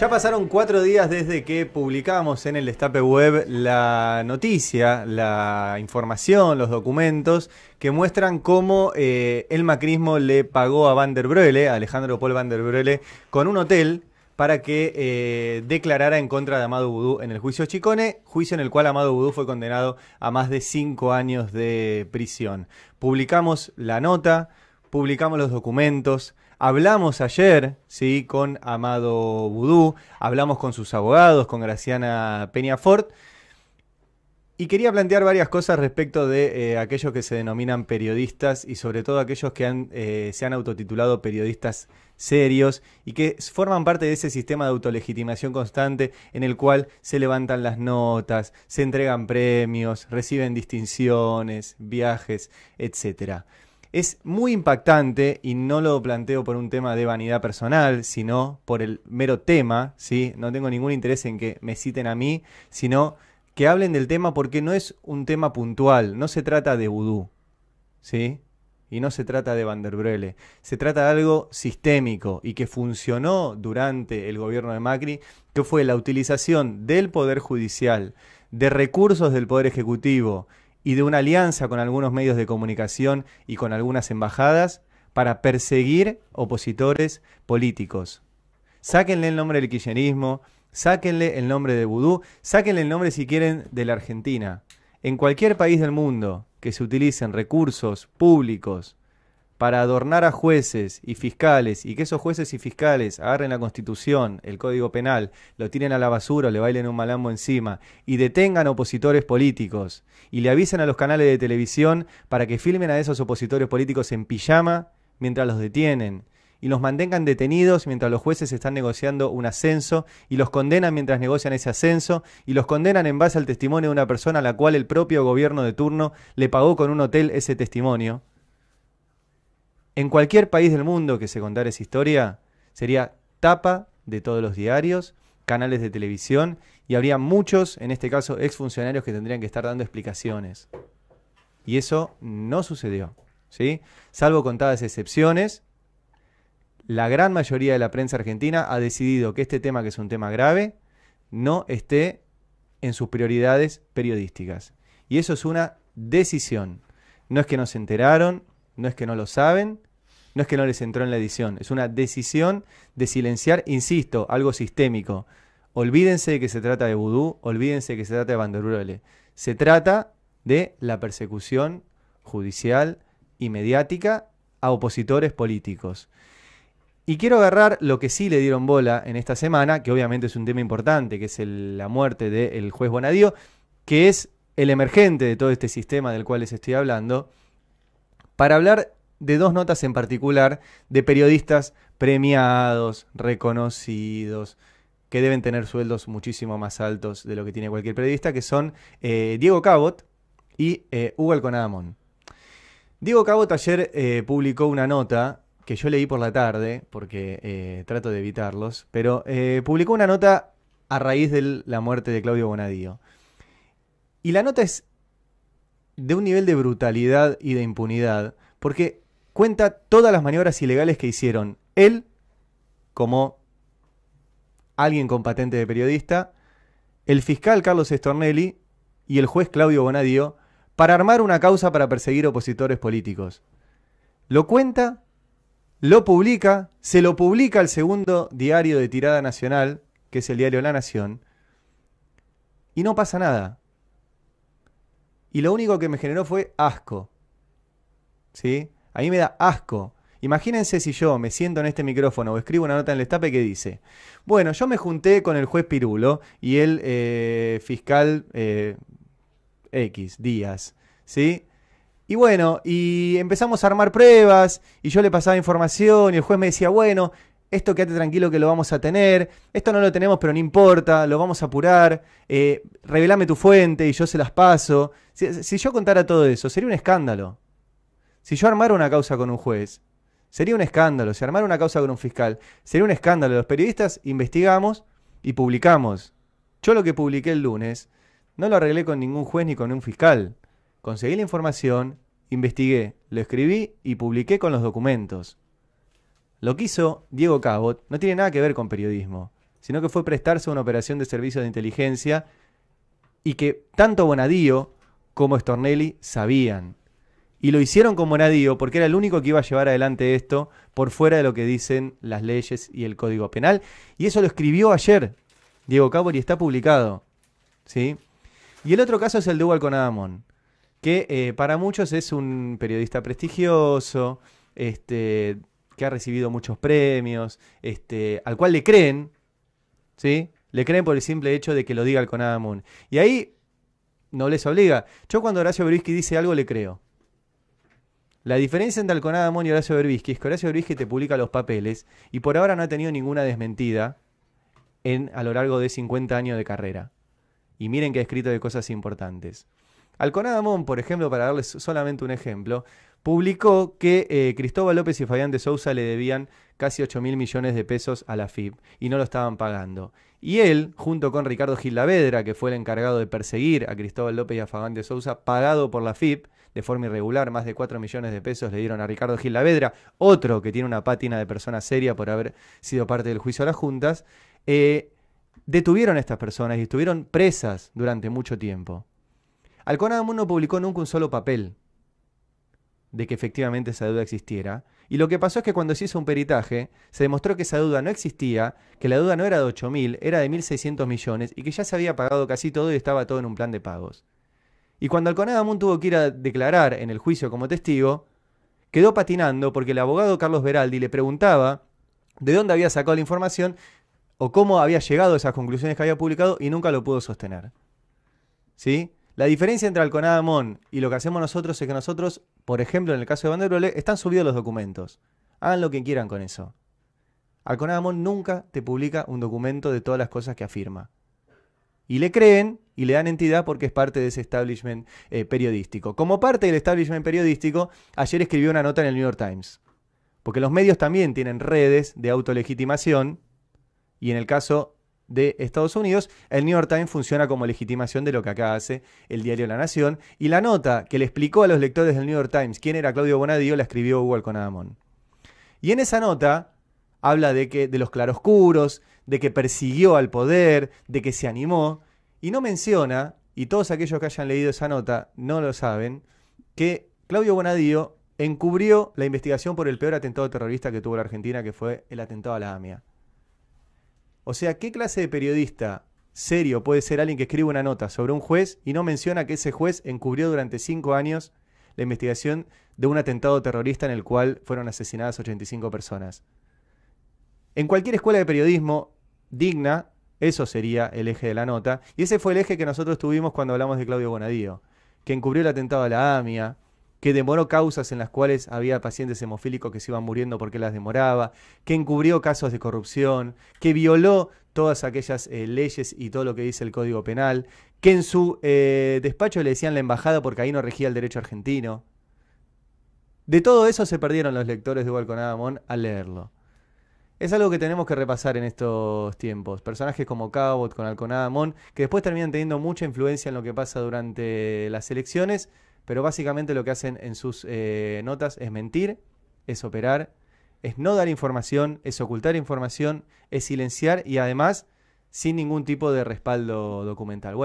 Ya pasaron cuatro días desde que publicamos en el estape web la noticia, la información, los documentos que muestran cómo eh, el macrismo le pagó a Van der a Alejandro Paul Van der Breule, con un hotel para que eh, declarara en contra de Amado Vudú en el juicio Chicone, juicio en el cual Amado Vudú fue condenado a más de cinco años de prisión. Publicamos la nota, publicamos los documentos, Hablamos ayer, sí, con Amado Vudú, hablamos con sus abogados, con Graciana Peñafort. Y quería plantear varias cosas respecto de eh, aquellos que se denominan periodistas y sobre todo aquellos que eh, se han autotitulado periodistas serios y que forman parte de ese sistema de autolegitimación constante en el cual se levantan las notas, se entregan premios, reciben distinciones, viajes, etcétera es muy impactante y no lo planteo por un tema de vanidad personal, sino por el mero tema, ¿sí? No tengo ningún interés en que me citen a mí, sino que hablen del tema porque no es un tema puntual, no se trata de vudú, ¿sí? Y no se trata de Vanderbrele, se trata de algo sistémico y que funcionó durante el gobierno de Macri, que fue la utilización del Poder Judicial, de recursos del Poder Ejecutivo, y de una alianza con algunos medios de comunicación y con algunas embajadas para perseguir opositores políticos. Sáquenle el nombre del kirchnerismo, sáquenle el nombre de vudú, sáquenle el nombre si quieren de la Argentina. En cualquier país del mundo que se utilicen recursos públicos para adornar a jueces y fiscales y que esos jueces y fiscales agarren la Constitución, el Código Penal, lo tiren a la basura, le bailen un malambo encima y detengan opositores políticos y le avisen a los canales de televisión para que filmen a esos opositores políticos en pijama mientras los detienen y los mantengan detenidos mientras los jueces están negociando un ascenso y los condenan mientras negocian ese ascenso y los condenan en base al testimonio de una persona a la cual el propio gobierno de turno le pagó con un hotel ese testimonio en cualquier país del mundo que se contara esa historia, sería tapa de todos los diarios, canales de televisión y habría muchos, en este caso, exfuncionarios que tendrían que estar dando explicaciones. Y eso no sucedió, ¿sí? Salvo contadas excepciones, la gran mayoría de la prensa argentina ha decidido que este tema, que es un tema grave, no esté en sus prioridades periodísticas. Y eso es una decisión. No es que nos enteraron, no es que no lo saben, no es que no les entró en la edición, es una decisión de silenciar, insisto, algo sistémico. Olvídense de que se trata de vudú, olvídense de que se trata de Banderurole. Se trata de la persecución judicial y mediática a opositores políticos. Y quiero agarrar lo que sí le dieron bola en esta semana, que obviamente es un tema importante, que es la muerte del juez Bonadío, que es el emergente de todo este sistema del cual les estoy hablando, para hablar de dos notas en particular de periodistas premiados, reconocidos, que deben tener sueldos muchísimo más altos de lo que tiene cualquier periodista, que son eh, Diego Cabot y eh, Hugo Alconadamón. Diego Cabot ayer eh, publicó una nota que yo leí por la tarde, porque trato de evitarlos, pero publicó una nota a raíz de la muerte de Claudio Bonadío. Y la nota es de un nivel de brutalidad y de impunidad, porque cuenta todas las maniobras ilegales que hicieron él como alguien con patente de periodista, el fiscal Carlos Estornelli y el juez Claudio Bonadio para armar una causa para perseguir opositores políticos. Lo cuenta, lo publica, se lo publica al segundo diario de tirada nacional, que es el diario La Nación, y no pasa nada y lo único que me generó fue asco. ¿Sí? A mí me da asco. Imagínense si yo me siento en este micrófono o escribo una nota en el estape que dice, bueno, yo me junté con el juez Pirulo y el eh, fiscal eh, X, Díaz, ¿sí? Y bueno, y empezamos a armar pruebas y yo le pasaba información y el juez me decía, bueno, esto quédate tranquilo que lo vamos a tener, esto no lo tenemos pero no importa, lo vamos a apurar, eh, revelame tu fuente y yo se las paso. Si, yo contara todo eso, sería un escándalo. Si yo armara una causa con un juez, sería un escándalo. Si armara una causa con un fiscal, sería un escándalo. Los periodistas investigamos y publicamos. Yo lo que publiqué el lunes, no lo arreglé con ningún juez ni con un fiscal. Conseguí la información, investigué, lo escribí y publiqué con los documentos. Lo que hizo Diego Cabot no tiene nada que ver con periodismo, sino que fue prestarse a una operación de servicios de inteligencia y que tanto Bonadío como Stornelli sabían. Y lo hicieron con Bonadío porque era el único que iba a llevar adelante esto por fuera de lo que dicen las leyes y el Código Penal. Y eso lo escribió ayer Diego Cabot y está publicado. ¿sí? Y el otro caso es el de Hugo Alconadamón, que eh, para muchos es un periodista prestigioso, este, que ha recibido muchos premios, este, al cual le creen, ¿sí? Le creen por el simple hecho de que lo diga el Y ahí no les obliga. Yo cuando Horacio Berbisky dice algo le creo. La diferencia entre Alconada Moon y Horacio Berbisky es que Horacio te publica los papeles y por ahora no ha tenido ninguna desmentida en, a lo largo de 50 años de carrera. Y miren que ha escrito de cosas importantes. Alconada Moon, por ejemplo, para darles solamente un ejemplo, publicó que eh, Cristóbal López y Fabián de Sousa le debían casi 8 mil millones de pesos a la FIP y no lo estaban pagando. Y él, junto con Ricardo Gilavedra, que fue el encargado de perseguir a Cristóbal López y a Fabián de Sousa, pagado por la FIP de forma irregular, más de 4 millones de pesos le dieron a Ricardo Gilavedra, otro que tiene una pátina de persona seria por haber sido parte del juicio a las juntas, eh, detuvieron a estas personas y estuvieron presas durante mucho tiempo. Alconadamuno no publicó nunca un solo papel de que efectivamente esa deuda existiera. Y lo que pasó es que cuando se hizo un peritaje, se demostró que esa deuda no existía, que la deuda no era de 8.000, era de 1.600 millones y que ya se había pagado casi todo y estaba todo en un plan de pagos. Y cuando Amón tuvo que ir a declarar en el juicio como testigo, quedó patinando porque el abogado Carlos Veraldi le preguntaba de dónde había sacado la información o cómo había llegado a esas conclusiones que había publicado y nunca lo pudo sostener. ¿Sí? La diferencia entre Alconadamón y lo que hacemos nosotros es que nosotros por ejemplo en el caso de Banderole, están subidos los documentos. Hagan lo que quieran con eso. Alconadamón nunca te publica un documento de todas las cosas que afirma. Y le creen y le dan entidad porque es parte de ese establishment eh, periodístico. Como parte del establishment periodístico, ayer escribió una nota en el New York Times. Porque los medios también tienen redes de autolegitimación y en el caso de Estados Unidos, el New York Times funciona como legitimación de lo que acá hace el diario La Nación. Y la nota que le explicó a los lectores del New York Times quién era Claudio Bonadío la escribió Hugo Alconadamón. Y en esa nota habla de, que, de los claroscuros, de que persiguió al poder, de que se animó, y no menciona, y todos aquellos que hayan leído esa nota no lo saben, que Claudio Bonadío encubrió la investigación por el peor atentado terrorista que tuvo la Argentina, que fue el atentado a la AMIA. O sea, ¿qué clase de periodista serio puede ser alguien que escribe una nota sobre un juez y no menciona que ese juez encubrió durante cinco años la investigación de un atentado terrorista en el cual fueron asesinadas 85 personas? En cualquier escuela de periodismo digna, eso sería el eje de la nota. Y ese fue el eje que nosotros tuvimos cuando hablamos de Claudio Bonadío, que encubrió el atentado a la AMIA, que demoró causas en las cuales había pacientes hemofílicos que se iban muriendo porque las demoraba, que encubrió casos de corrupción, que violó todas aquellas eh, leyes y todo lo que dice el Código Penal, que en su eh, despacho le decían la embajada porque ahí no regía el derecho argentino. De todo eso se perdieron los lectores de Mon al leerlo. Es algo que tenemos que repasar en estos tiempos. Personajes como Cabot, con Alconada Mon, que después terminan teniendo mucha influencia en lo que pasa durante las elecciones, pero básicamente lo que hacen en sus eh, notas es mentir, es operar, es no dar información, es ocultar información, es silenciar y además sin ningún tipo de respaldo documental. Bueno,